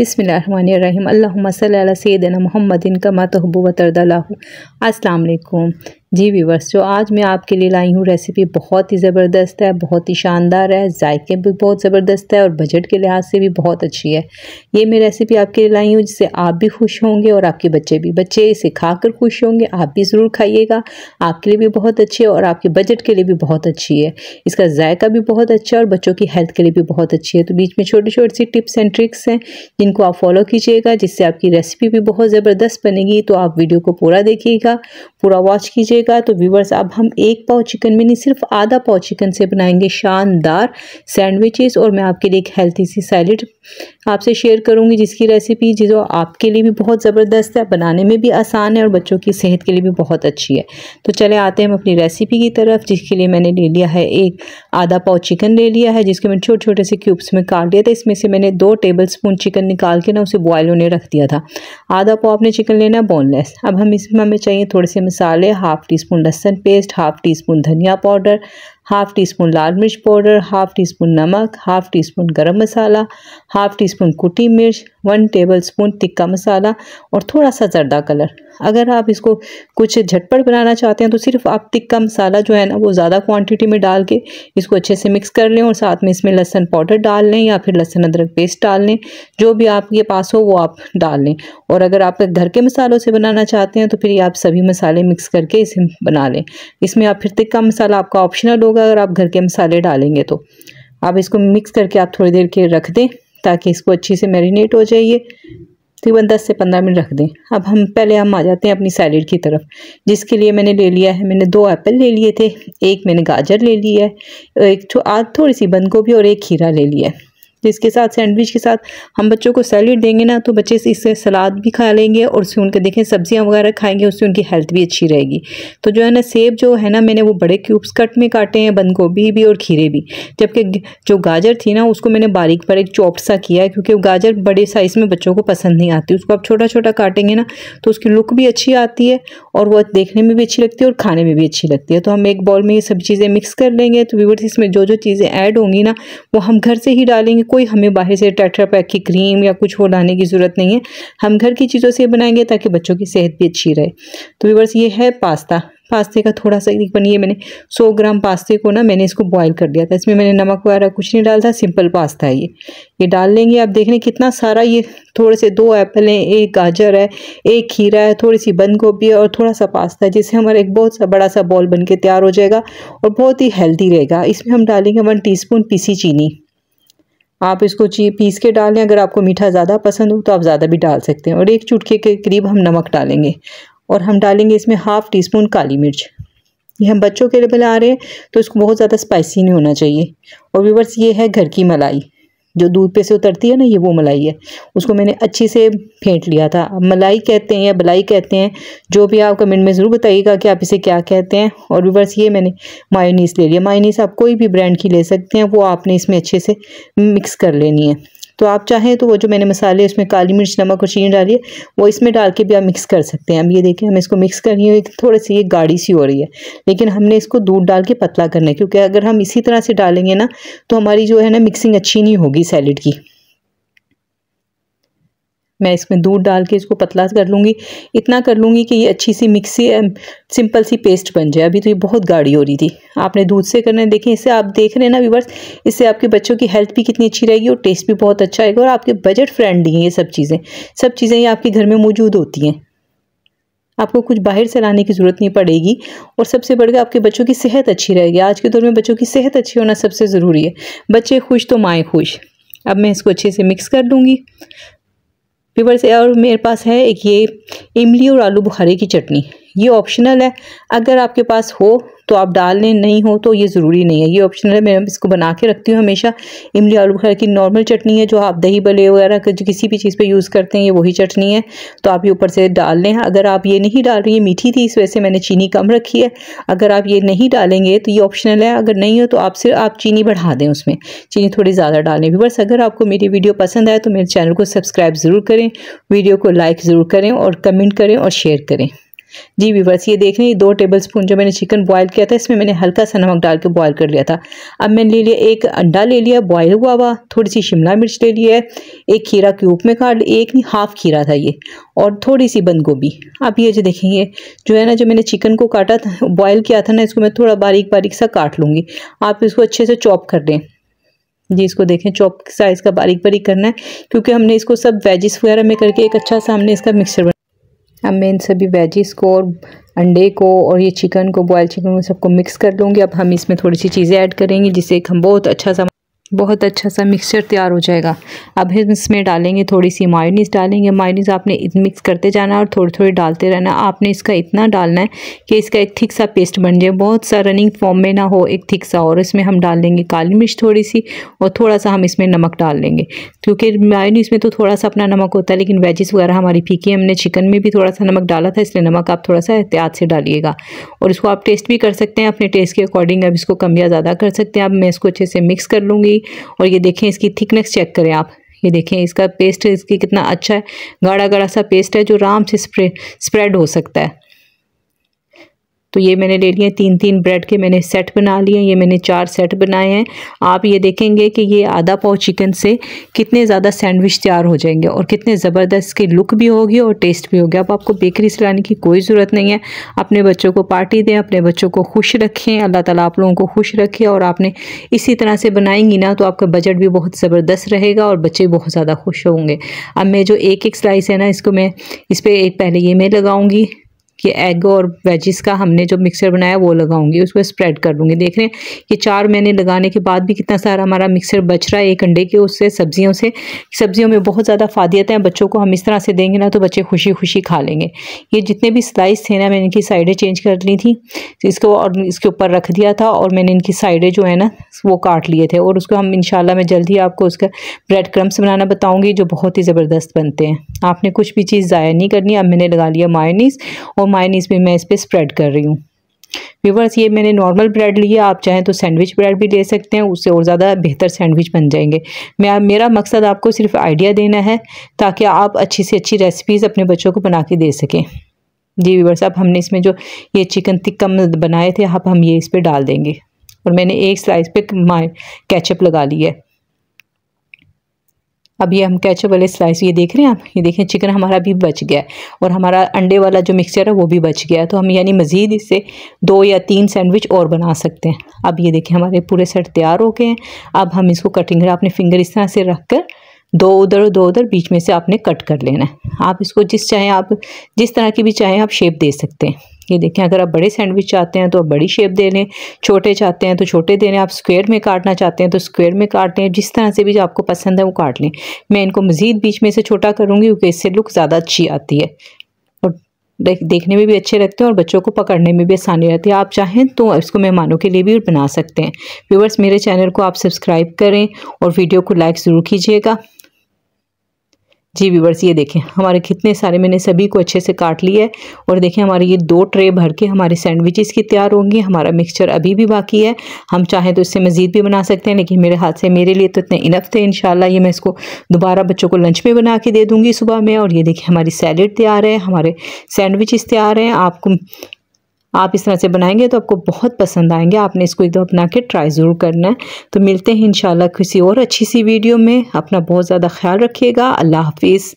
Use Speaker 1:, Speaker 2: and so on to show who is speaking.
Speaker 1: बिसमीम अल्लाम सैदना मोहम्मदिन कमा तहबूब तरदलाम जी वीवर्स जो आज मैं आपके लिए लाई हूँ रेसिपी बहुत ही ज़बरदस्त है बहुत ही शानदार है जायके भी बहुत ज़बरदस्त है और बजट के लिहाज से भी बहुत अच्छी है ये मैं रेसिपी आपके लिए लाई हूँ जिससे आप भी खुश होंगे और आपके बच्चे भी बच्चे इसे खाकर खुश होंगे आप भी ज़रूर खाइएगा आपके लिए भी बहुत अच्छी है और आपके बजट के लिए भी बहुत अच्छी है इसका जायका भी बहुत अच्छा है और बच्चों की हेल्थ के लिए भी बहुत अच्छी है तो बीच में छोटी छोटी सी टिप्स एंड ट्रिक्स हैं जिनको आप फॉलो कीजिएगा जिससे आपकी रेसिपी भी बहुत ज़बरदस्त बनेगी तो आप वीडियो को पूरा देखिएगा पूरा वॉच कीजिएगा कीजिएगा तो व्यूवर्स अब हम एक पाव चिकन में नहीं सिर्फ आधा पाव चिकन से बनाएंगे शानदार सैंडविचेस और मैं आपके लिए एक हेल्थी सी सैलड आपसे शेयर करूंगी जिसकी रेसिपी जो आपके लिए भी बहुत ज़बरदस्त है बनाने में भी आसान है और बच्चों की सेहत के लिए भी बहुत अच्छी है तो चले आते हैं हम अपनी रेसिपी की तरफ जिसके लिए मैंने ले लिया है एक आधा पाव चिकन ले लिया है जिसके मैंने छोटे छोटे से क्यूब्स में काट लिया था इसमें से मैंने दो टेबल स्पून चिकन निकाल के ना उसे बॉयल होने रख दिया था आधा पाव आपने चिकन लेना बोनलेस अब हम इसमें हमें चाहिए थोड़े से मसाले हाफ़ टी स्पून लहसन पेस्ट हाफ़ टी स्पून धनिया पाउडर हाफ़ टी स्पून लाल मिर्च पाउडर हाफ़ टी स्पून नमक हाफ़ टी स्पून गर्म मसाला हाफ़ टी स्पून कुटी मिर्च वन टेबल स्पून टिक्का मसाला और थोड़ा सा जर्दा कलर अगर आप इसको कुछ झटपट बनाना चाहते हैं तो सिर्फ आप टिक्का मसाला जो है ना वो ज़्यादा क्वांटिटी में डाल के इसको अच्छे से मिक्स कर लें और साथ में इसमें लहसन पाउडर डाल लें या फिर लहसन अदरक पेस्ट डाल लें जो भी आपके पास हो वो आप डाल लें और अगर आप घर के मसालों से बनाना चाहते हैं तो फिर आप सभी मसाले मिक्स करके इसे बना लें इसमें आप फिर टिक्का मसाला आपका ऑप्शनल होगा होगा अगर आप घर के मसाले डालेंगे तो आप इसको मिक्स करके आप थोड़ी देर के रख दें ताकि इसको अच्छी से मैरिनेट हो जाइए तकरीबन दस से पंद्रह मिनट रख दें अब हम पहले हम आ जाते हैं अपनी सैलड की तरफ जिसके लिए मैंने ले लिया है मैंने दो एप्पल ले लिए थे एक मैंने गाजर ले लिया है एक थोड़ी सी बंद गोभी और एक खीरा ले लिया है जिसके साथ सैंडविच के साथ हम बच्चों को सैलड देंगे ना तो बच्चे इससे सलाद भी खा लेंगे और उससे उनके देखें सब्जियां वगैरह खाएंगे उससे उनकी हेल्थ भी अच्छी रहेगी तो जो है ना सेब जो है ना मैंने वो बड़े क्यूब्स कट में काटे हैं बंद गोभी भी और खीरे भी जबकि जो गाजर थी ना उसको मैंने बारीक बारीक चॉप सा किया है क्योंकि गाजर बड़े साइज़ में बच्चों को पसंद नहीं आती उसको आप छोटा छोटा काटेंगे ना तो उसकी लुक भी अच्छी आती है और वह देखने में भी अच्छी लगती है और खाने में भी अच्छी लगती है तो हम एक बॉल में ये सभी चीज़ें मिक्स कर लेंगे तो व्यूवर्स इसमें जो जो चीज़ें ऐड होंगी ना वो हम घर से ही डालेंगे कोई हमें बाहर से टेट्रा पैक की क्रीम या कुछ वो लाने की ज़रूरत नहीं है हम घर की चीज़ों से बनाएंगे ताकि बच्चों की सेहत भी अच्छी रहे तो व्यवर्स ये है पास्ता पास्ते का थोड़ा सा एक बनिए मैंने 100 ग्राम पास्ते को ना मैंने इसको बॉईल कर दिया था इसमें मैंने नमक वगैरह कुछ नहीं डाला था सिंपल पास्ता है ये ये डाल लेंगे आप देख लें कितना सारा ये थोड़े से दो एप्पल हैं एक गाजर है एक खीरा है थोड़ी सी बंद गोभी है और थोड़ा सा पास्ता है जिससे हमारा एक बहुत सा बड़ा सा बॉल बन के तैयार हो जाएगा और बहुत ही हेल्दी रहेगा इसमें हम डालेंगे वन टी पीसी चीनी आप इसको ची पीस के डालें अगर आपको मीठा ज़्यादा पसंद हो तो आप ज़्यादा भी डाल सकते हैं और एक चुटके के करीब हम नमक डालेंगे और हम डालेंगे इसमें हाफ़ टी स्पून काली मिर्च ये हम बच्चों के लिए बना रहे हैं तो इसको बहुत ज़्यादा स्पाइसी नहीं होना चाहिए और व्यूवर्स ये है घर की मलाई जो दूध पे से उतरती है ना ये वो मलाई है उसको मैंने अच्छे से फेंट लिया था मलाई कहते हैं या बलाई कहते हैं जो भी आप कमेंट में ज़रूर बताइएगा कि आप इसे क्या कहते हैं और बस ये मैंने मायोनीस ले लिया मायोनीस आप कोई भी ब्रांड की ले सकते हैं वो आपने इसमें अच्छे से मिक्स कर लेनी है तो आप चाहें तो वो जो मैंने मसाले उसमें काली मिर्च नमक और चीनी डाली है वो इसमें डाल के भी आप मिक्स कर सकते हैं अब ये देखें हम इसको मिक्स कर रही हूँ थोड़ी सी ये गाढ़ी सी हो रही है लेकिन हमने इसको दूध डाल के पतला करना है क्योंकि अगर हम इसी तरह से डालेंगे ना तो हमारी जो है ना मिक्सिंग अच्छी नहीं होगी सैलड की मैं इसमें दूध डाल के इसको पतला कर लूँगी इतना कर लूँगी कि ये अच्छी सी मिक्सी सिंपल सी पेस्ट बन जाए अभी तो ये बहुत गाढ़ी हो रही थी आपने दूध से करना है देखें इससे आप देख रहे हैं ना व्यूवर्स इससे आपके बच्चों की हेल्थ भी कितनी अच्छी रहेगी और टेस्ट भी बहुत अच्छा आएगा और आपके बजट फ्रेंडली हैं ये सब चीज़ें सब चीज़ें ये आपके घर में मौजूद होती हैं आपको कुछ बाहर से लाने की ज़रूरत नहीं पड़ेगी और सबसे बढ़कर आपके बच्चों की सेहत अच्छी रहेगी आज के दौर में बच्चों की सेहत अच्छी होना सबसे ज़रूरी है बच्चे खुश तो माएँ खुश अब मैं इसको अच्छे से मिक्स कर दूँगी पीपर से और मेरे पास है एक ये इमली और आलू बुखारे की चटनी ये ऑप्शनल है अगर आपके पास हो तो आप डाल लें नहीं हो तो ये ज़रूरी नहीं है ये ऑप्शनल है मैं इसको बना के रखती हूँ हमेशा इमली आलू बुखार की नॉर्मल चटनी है जो आप दही बले वगैरह जो किसी भी चीज़ पर यूज़ करते हैं ये वही चटनी है तो आप ये ऊपर से डाल लें अगर आप ये नहीं डाल रही है मीठी थी इस वजह से मैंने चीनी कम रखी है अगर आप ये नहीं डालेंगे तो ये ऑप्शनल है अगर नहीं हो तो आप सिर्फ आप चीनी बढ़ा दें उसमें चीनी थोड़ी ज़्यादा डालें भी बस अगर आपको मेरी वीडियो पसंद आए तो मेरे चैनल को सब्सक्राइब ज़रूर करें वीडियो को लाइक ज़रूर करें और कमेंट करें और शेयर करें जी वीवर्स ये देख रहे हैं दो टेबल स्पून जो मैंने चिकन बॉयल किया था इसमें मैंने हल्का सा नमक डाल के बॉयल कर लिया था अब मैंने ले लिया एक अंडा ले लिया बॉयल हुआ हुआ थोड़ी सी शिमला मिर्च ले लिया एक खीरा क्यूब में काट एक नहीं हाफ खीरा था ये और थोड़ी सी बंद गोभी अब ये जो देखेंगे जो है ना जो मैंने चिकन को काटा था बॉयल किया था ना इसको मैं थोड़ा बारीक बारीक सा काट लूँगी आप इसको अच्छे से चॉप कर लें जी इसको देखें चॉप साइज़ का बारीक बारीक करना है क्योंकि हमने इसको सब वेजिस वगैरह में करके एक अच्छा सा हमने इसका मिक्सचर अब मैं इन सभी वेजिस को और अंडे को और ये चिकन को बॉयल चिकन को सबको मिक्स कर लूँगी अब हम इसमें थोड़ी सी चीज़ें ऐड करेंगे जिससे एक हम बहुत अच्छा सा बहुत अच्छा सा मिक्सचर तैयार हो जाएगा अब हम इसमें डालेंगे थोड़ी सी मायोनीस डालेंगे मायोनीस आपने मिक्स करते जाना है और थोड़ी थोड़ी डालते रहना आपने इसका इतना डालना है कि इसका एक थिक सा पेस्ट बन जाए बहुत सा रनिंग फॉर्म में ना हो एक थिक सा और इसमें हम डाल देंगे काली मिर्च थोड़ी सी और थोड़ा सा हम इसमें नमक डाल देंगे क्योंकि मायोनीस में तो थोड़ा सा अपना नमक होता है लेकिन वेजेस वगैरह हमारी फीकी हमने चिकन में भी थोड़ा सा नमक डाला था इसलिए नमक आप थोड़ा सा एहतियात से डालिएगा और इसको आप टेस्ट भी कर सकते हैं अपने टेस्ट के अकॉर्डिंग अब इसको कम या ज़्यादा कर सकते हैं अब मैं इसको अच्छे से मिक्स कर लूँगी गई और ये देखें इसकी थिकनेस चेक करें आप ये देखें इसका पेस्ट इसकी कितना अच्छा है गाढ़ा गाढ़ा सा पेस्ट है जो आराम से स्प्रे स्प्रेड हो सकता है तो ये मैंने ले लिए तीन तीन ब्रेड के मैंने सेट बना लिए ये मैंने चार सेट बनाए हैं आप ये देखेंगे कि ये आधा पाव चिकन से कितने ज़्यादा सैंडविच तैयार हो जाएंगे और कितने ज़बरदस्त की लुक भी होगी और टेस्ट भी होगी अब आपको बेकरी से लाने की कोई ज़रूरत नहीं है अपने बच्चों को पार्टी दें अपने बच्चों को खुश रखें अल्लाह ताला आप लोगों को खुश रखे और आपने इसी तरह से बनाएंगी ना तो आपका बजट भी बहुत ज़बरदस्त रहेगा और बच्चे बहुत ज़्यादा खुश होंगे अब मैं जो एक एक स्लाइस है ना इसको मैं इस पर एक पहले ये मैं लगाऊँगी ये एग और वेजिस का हमने जो मिक्सर बनाया वो लगाऊंगी उसको स्प्रेड कर दूंगी देख रहे हैं ये चार महीने लगाने के बाद भी कितना सारा हमारा मिक्सर बच रहा है एक अंडे के उससे सब्जियों से सब्जियों में बहुत ज़्यादा फादियत है बच्चों को हम इस तरह से देंगे ना तो बच्चे खुशी खुशी खा लेंगे ये जितने भी स्लाइस थे ना मैंने इनकी साइडें चेंज कर ली थी इसको और इसके ऊपर रख दिया था और मैंने इनकी साइडें जो है ना वो काट लिए थे और उसको हम इन मैं जल्द ही आपको उसका ब्रेड क्रम्स बनाना बताऊँगी जो बहुत ही ज़बरदस्त बनते हैं आपने कुछ भी चीज़ ज़ाया नहीं करनी अब मैंने लगा लिया मायनीस और मायनीस भी मैं इस पर स्प्रेड कर रही हूँ व्यूवर्स ये मैंने नॉर्मल ब्रेड लिया आप चाहें तो सैंडविच ब्रेड भी ले सकते हैं उससे और ज़्यादा बेहतर सैंडविच बन जाएंगे मैं मेरा मकसद आपको सिर्फ आइडिया देना है ताकि आप अच्छी से अच्छी रेसिपीज़ अपने बच्चों को बना के दे सकें जी व्यूवर्स अब हमने इसमें जो ये चिकन तिक्कम बनाए थे अब हम ये इस पर डाल देंगे और मैंने एक स्लाइस पे कैचअप लगा लिया है अब ये हम कैचअप वाले स्लाइस ये देख रहे हैं आप ये देखें चिकन हमारा भी बच गया है और हमारा अंडे वाला जो मिक्सचर है वो भी बच गया है तो हम यानी मज़ीद इससे दो या तीन सैंडविच और बना सकते हैं अब ये देखें हमारे पूरे सेट तैयार हो गए हैं अब हम इसको कटिंग अपने फिंगर इस तरह से रख कर दो उधर दो उधर बीच में से आपने कट कर लेना है आप इसको जिस चाहें आप जिस तरह की भी चाहें आप शेप दे सकते हैं ये देखें अगर आप बड़े सैंडविच चाहते हैं तो आप बड़ी शेप दे लें छोटे चाहते हैं तो छोटे दे लें आप स्क्वायर में काटना चाहते हैं तो स्क्वायर में काट लें जिस तरह से भी आपको पसंद है वो काट लें मैं इनको मज़ीद बीच में से छोटा करूँगी क्योंकि इससे लुक ज़्यादा अच्छी आती है और देखने में भी अच्छे लगते हैं और बच्चों को पकड़ने में भी आसानी रहती है आप चाहें तो इसको मेहमानों के लिए भी बना सकते हैं व्यूवर्स मेरे चैनल को आप सब्सक्राइब करें और वीडियो को लाइक ज़रूर कीजिएगा जी व्यूवर्स ये देखें हमारे कितने सारे मैंने सभी को अच्छे से काट लिया है और देखें हमारे ये दो ट्रे भर के हमारे सैंडविचेस की तैयार होंगी हमारा मिक्सचर अभी भी बाकी है हम चाहें तो इससे मज़ीद भी बना सकते हैं लेकिन मेरे हाथ से मेरे लिए तो इतने इनफ थे इन ये मैं इसको दोबारा बच्चों को लंच में बना के दे दूँगी सुबह में और ये देखें हमारी सैलड तैयार है हमारे सैंडविचेस तैयार हैं आपको आप इस तरह से बनाएंगे तो आपको बहुत पसंद आएंगे आपने इसको एक दो अपना के ट्राई ज़रूर करना है तो मिलते हैं इन किसी और अच्छी सी वीडियो में अपना बहुत ज़्यादा ख्याल रखिएगा अल्लाह हाफिज़